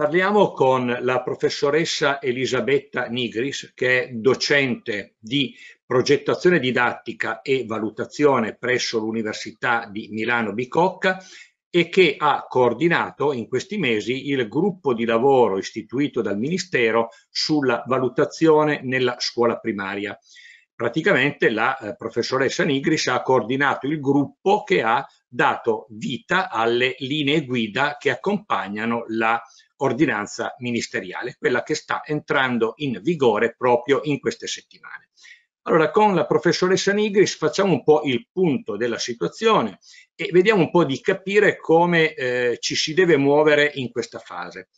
Parliamo con la professoressa Elisabetta Nigris, che è docente di progettazione didattica e valutazione presso l'Università di Milano Bicocca e che ha coordinato in questi mesi il gruppo di lavoro istituito dal Ministero sulla valutazione nella scuola primaria. Praticamente la eh, professoressa Nigris ha coordinato il gruppo che ha dato vita alle linee guida che accompagnano la ordinanza ministeriale, quella che sta entrando in vigore proprio in queste settimane. Allora, con la professoressa Nigris facciamo un po' il punto della situazione e vediamo un po' di capire come eh, ci si deve muovere in questa fase.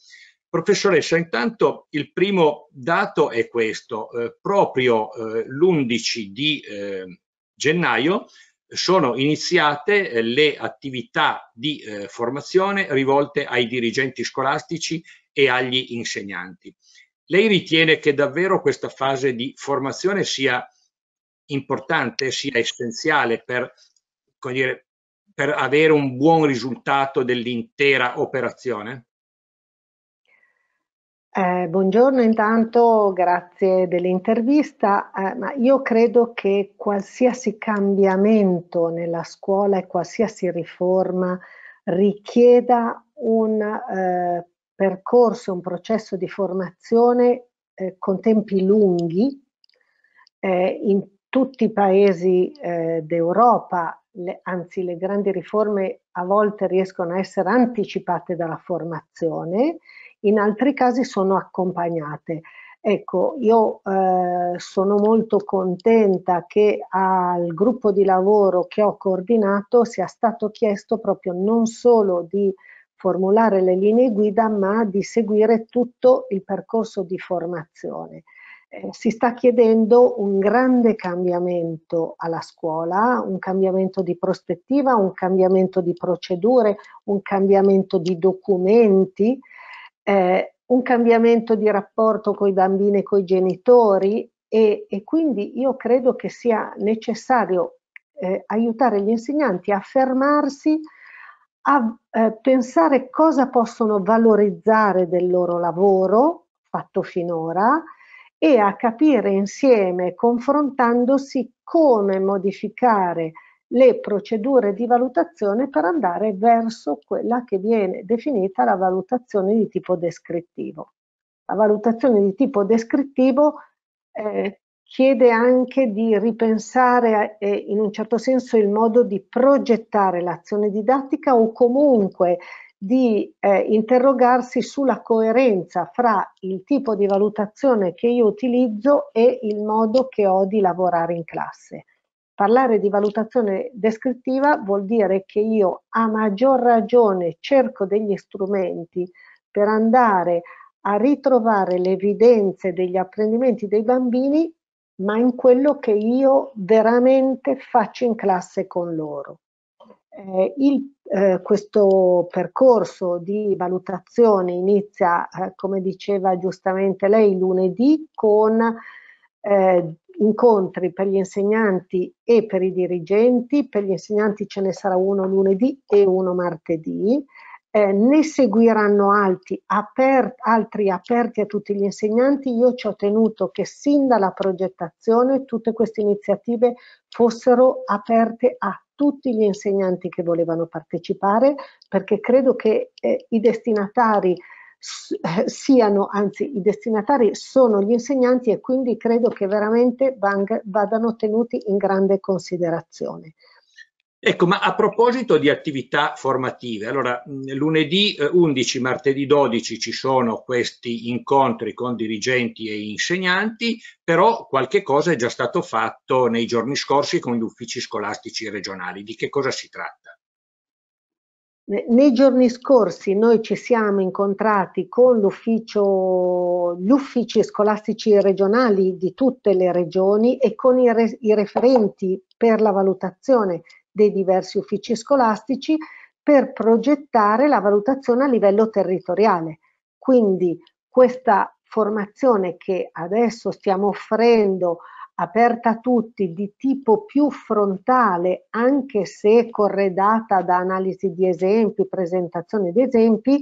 Professoressa, intanto il primo dato è questo. Eh, proprio eh, l'11 di eh, gennaio sono iniziate eh, le attività di eh, formazione rivolte ai dirigenti scolastici e agli insegnanti. Lei ritiene che davvero questa fase di formazione sia importante, sia essenziale per, dire, per avere un buon risultato dell'intera operazione? Eh, buongiorno intanto, grazie dell'intervista, eh, ma io credo che qualsiasi cambiamento nella scuola e qualsiasi riforma richieda un eh, percorso, un processo di formazione eh, con tempi lunghi. Eh, in tutti i paesi eh, d'Europa, anzi le grandi riforme a volte riescono a essere anticipate dalla formazione in altri casi sono accompagnate. Ecco, io eh, sono molto contenta che al gruppo di lavoro che ho coordinato sia stato chiesto proprio non solo di formulare le linee guida, ma di seguire tutto il percorso di formazione. Eh, si sta chiedendo un grande cambiamento alla scuola, un cambiamento di prospettiva, un cambiamento di procedure, un cambiamento di documenti, eh, un cambiamento di rapporto con i bambini e con i genitori e, e, quindi io credo che sia necessario eh, aiutare gli insegnanti a fermarsi, a eh, pensare cosa possono valorizzare del loro lavoro fatto finora e a capire insieme, confrontandosi, come modificare le procedure di valutazione per andare verso quella che viene definita la valutazione di tipo descrittivo. La valutazione di tipo descrittivo eh, chiede anche di ripensare eh, eh, in un certo senso il modo di progettare l'azione didattica o comunque di eh, interrogarsi sulla coerenza fra il tipo di valutazione che io utilizzo e il modo che ho di lavorare in classe. Parlare di valutazione descrittiva vuol dire che io a maggior ragione cerco degli strumenti per andare a ritrovare le evidenze degli apprendimenti dei bambini, ma in quello che io veramente faccio in classe con loro. Eh, il, eh, questo percorso di valutazione inizia, eh, come diceva giustamente lei, lunedì con eh, incontri per gli insegnanti e per i dirigenti, per gli insegnanti ce ne sarà uno lunedì e uno martedì, eh, ne seguiranno altri, aper altri aperti a tutti gli insegnanti. Io ci ho tenuto che sin dalla progettazione tutte queste iniziative fossero aperte a tutti gli insegnanti che volevano partecipare perché credo che eh, i destinatari eh, siano, anzi i destinatari sono gli insegnanti e quindi credo che veramente vadano tenuti in grande considerazione. Ecco, ma a proposito di attività formative, allora mm, lunedì 11, eh, martedì 12 ci sono questi incontri con dirigenti e insegnanti, però qualche cosa è già stato fatto nei giorni scorsi con gli uffici scolastici regionali. Di che cosa si tratta? Nei giorni scorsi noi ci siamo incontrati con gli uffici scolastici regionali di tutte le regioni e con i, re, i referenti per la valutazione dei diversi uffici scolastici per progettare la valutazione a livello territoriale. Quindi questa formazione che adesso stiamo offrendo aperta a tutti, di tipo più frontale, anche se corredata da analisi di esempi, presentazione di esempi,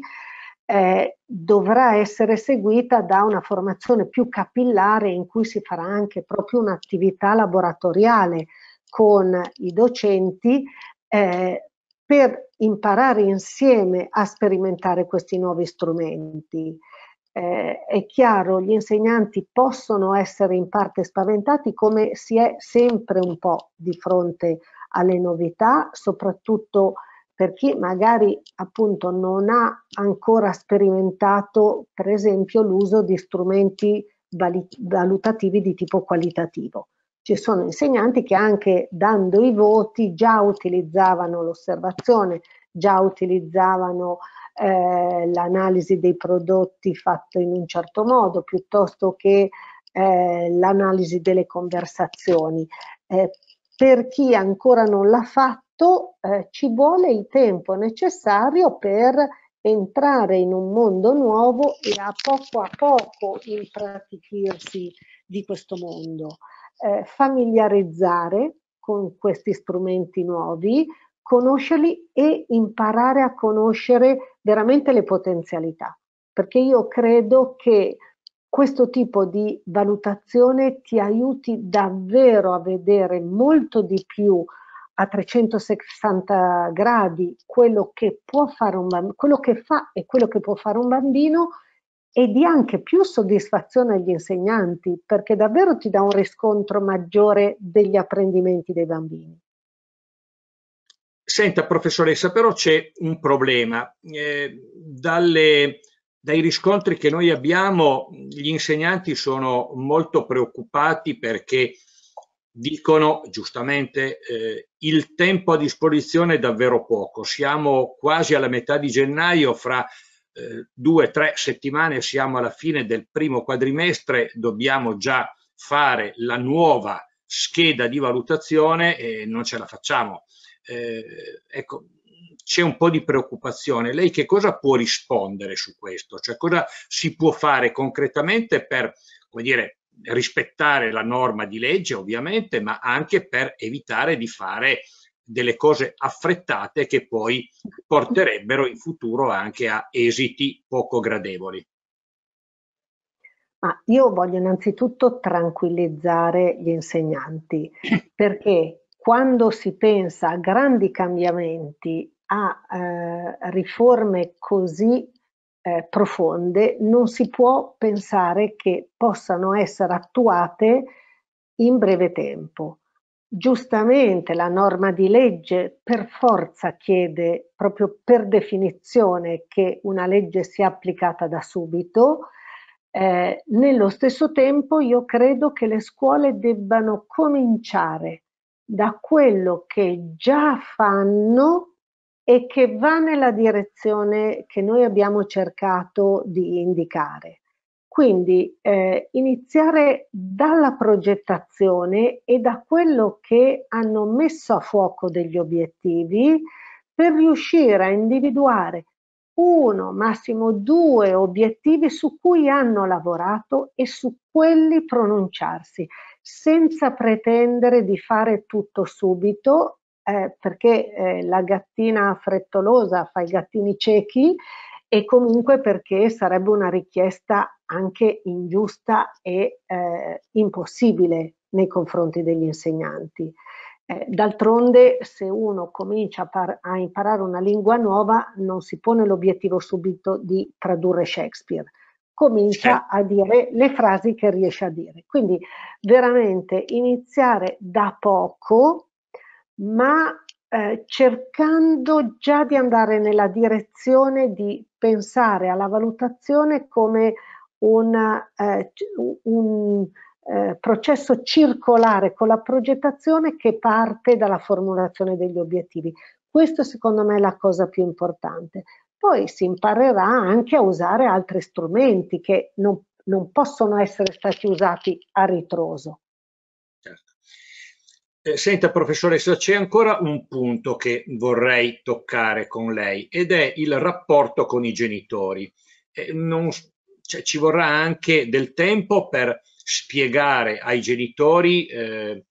eh, dovrà essere seguita da una formazione più capillare in cui si farà anche proprio un'attività laboratoriale con i docenti eh, per imparare insieme a sperimentare questi nuovi strumenti eh, è chiaro, gli insegnanti possono essere in parte spaventati come si è sempre un po' di fronte alle novità, soprattutto per chi magari appunto non ha ancora sperimentato per esempio l'uso di strumenti valutativi di tipo qualitativo. Ci sono insegnanti che anche dando i voti già utilizzavano l'osservazione, già utilizzavano eh, l'analisi dei prodotti fatto in un certo modo piuttosto che eh, l'analisi delle conversazioni. Eh, per chi ancora non l'ha fatto eh, ci vuole il tempo necessario per entrare in un mondo nuovo e a poco a poco impratichirsi di questo mondo, eh, familiarizzare con questi strumenti nuovi, conoscerli e imparare a conoscere veramente le potenzialità, perché io credo che questo tipo di valutazione ti aiuti davvero a vedere molto di più a 360 gradi quello che può fare un bambino, quello che fa e quello che può fare un bambino e di anche più soddisfazione agli insegnanti perché davvero ti dà un riscontro maggiore degli apprendimenti dei bambini. Senta, professoressa, però c'è un problema. Eh, dalle, dai riscontri che noi abbiamo, gli insegnanti sono molto preoccupati perché dicono giustamente eh, il tempo a disposizione è davvero poco. Siamo quasi alla metà di gennaio, fra eh, due, tre settimane siamo alla fine del primo quadrimestre, dobbiamo già fare la nuova scheda di valutazione e non ce la facciamo eh, ecco, c'è un po' di preoccupazione. Lei che cosa può rispondere su questo? Cioè cosa si può fare concretamente per, come dire, rispettare la norma di legge ovviamente, ma anche per evitare di fare delle cose affrettate che poi porterebbero in futuro anche a esiti poco gradevoli. Ah, io voglio innanzitutto tranquillizzare gli insegnanti perché quando si pensa a grandi cambiamenti, a eh, riforme così eh, profonde, non si può pensare che possano essere attuate in breve tempo. Giustamente la norma di legge per forza chiede proprio per definizione che una legge sia applicata da subito. Eh, nello stesso tempo io credo che le scuole debbano cominciare da quello che già fanno e che va nella direzione che noi abbiamo cercato di indicare. Quindi eh, iniziare dalla progettazione e da quello che hanno messo a fuoco degli obiettivi per riuscire a individuare uno, massimo due obiettivi su cui hanno lavorato e su quelli pronunciarsi, senza pretendere di fare tutto subito, eh, perché eh, la gattina frettolosa fa i gattini ciechi e comunque perché sarebbe una richiesta anche ingiusta e eh, impossibile nei confronti degli insegnanti. Eh, d'altronde se uno comincia a, par- a, imparare una lingua nuova non si pone l'obiettivo subito di tradurre Shakespeare, comincia a dire le frasi che riesce a dire. Quindi veramente iniziare da poco, ma eh, cercando già di andare nella direzione di pensare alla valutazione come una, eh, un eh, processo circolare con la progettazione che parte dalla formulazione degli obiettivi. Questo secondo me è la cosa più importante. Poi si imparerà anche a usare altri strumenti che non, non possono essere stati usati a ritroso. Certo. Eh, senta professoressa, c'è ancora un punto che vorrei toccare con lei ed è il rapporto con i genitori. Eh, non, cioè, ci vorrà anche del tempo per spiegare ai genitori eh,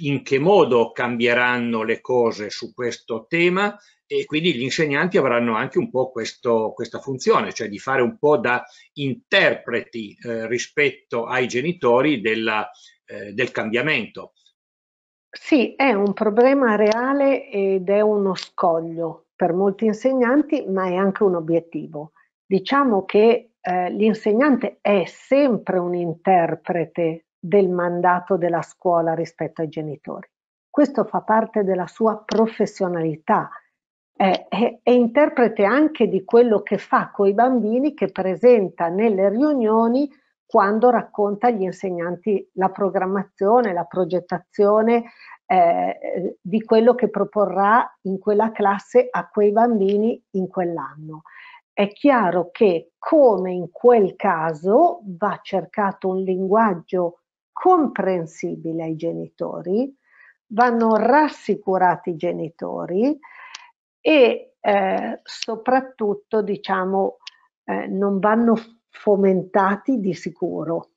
in che modo cambieranno le cose su questo tema e quindi gli insegnanti avranno anche un po' questo, questa funzione, cioè di fare un po' da interpreti eh, rispetto ai genitori della, eh, del cambiamento. Sì, è un problema reale ed è uno scoglio per molti insegnanti, ma è anche un obiettivo. Diciamo che eh, l'insegnante è sempre un interprete del mandato della scuola rispetto ai genitori. Questo fa parte della sua professionalità, è, è, è interprete anche di quello che fa con i bambini che presenta nelle riunioni quando racconta agli insegnanti la programmazione, la progettazione eh, di quello che proporrà in quella classe a quei bambini in quell'anno è chiaro che, come in quel caso, va cercato un linguaggio comprensibile ai genitori, vanno rassicurati i genitori e eh, soprattutto, diciamo, eh, non vanno fomentati di sicuro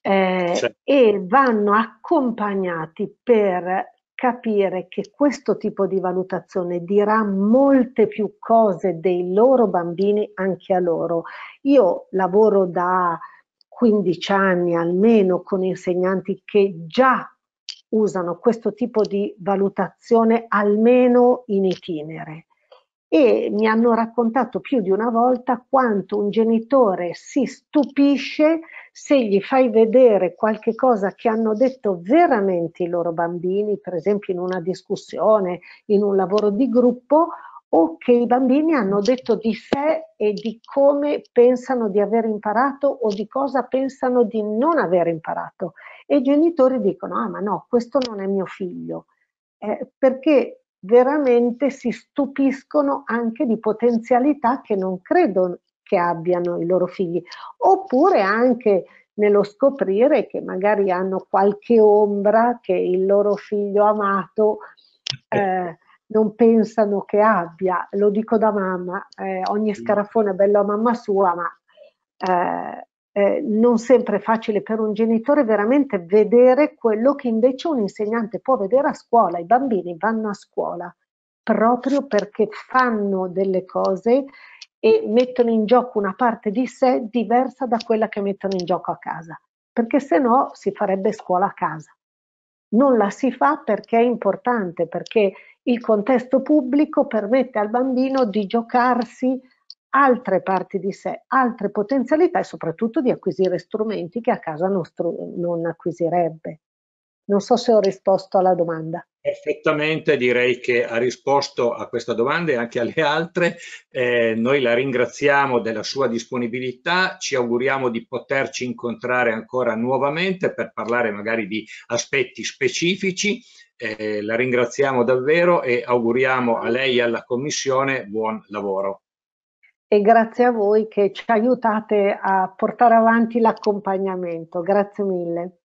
eh, certo. e vanno accompagnati per capire che questo tipo di valutazione dirà molte più cose dei loro bambini anche a loro. Io lavoro da 15 anni almeno con insegnanti che già usano questo tipo di valutazione almeno in itinere e mi hanno raccontato più di una volta quanto un genitore si stupisce se gli fai vedere qualche cosa che hanno detto veramente i loro bambini, per esempio in una discussione, in un lavoro di gruppo, o che i bambini hanno detto di sé e di come pensano di aver imparato o di cosa pensano di non aver imparato. E i genitori dicono, ah ma no, questo non è mio figlio, eh, perché veramente si stupiscono anche di potenzialità che non credono che abbiano i loro figli, oppure anche nello scoprire che magari hanno qualche ombra che il loro figlio amato eh, non pensano che abbia. Lo dico da mamma, eh, ogni mm. scarafone è bello a mamma sua, ma eh, eh, non sempre è facile per un genitore veramente vedere quello che invece un insegnante può vedere a scuola. I bambini vanno a scuola proprio perché fanno delle cose e mettono in gioco una parte di sé diversa da quella che mettono in gioco a casa, perché se no si farebbe scuola a casa. Non la si fa perché è importante, perché il contesto pubblico permette al bambino di giocarsi altre parti di sé, altre potenzialità e soprattutto di acquisire strumenti che a casa non, non acquisirebbe. Non so se ho risposto alla domanda. Perfettamente, direi che ha risposto a questa domanda e anche alle altre. Eh, noi la ringraziamo della sua disponibilità, ci auguriamo di poterci incontrare ancora nuovamente per parlare magari di aspetti specifici. Eh, la ringraziamo davvero e auguriamo a lei e alla Commissione buon lavoro. E grazie a voi che ci aiutate a portare avanti l'accompagnamento. Grazie mille.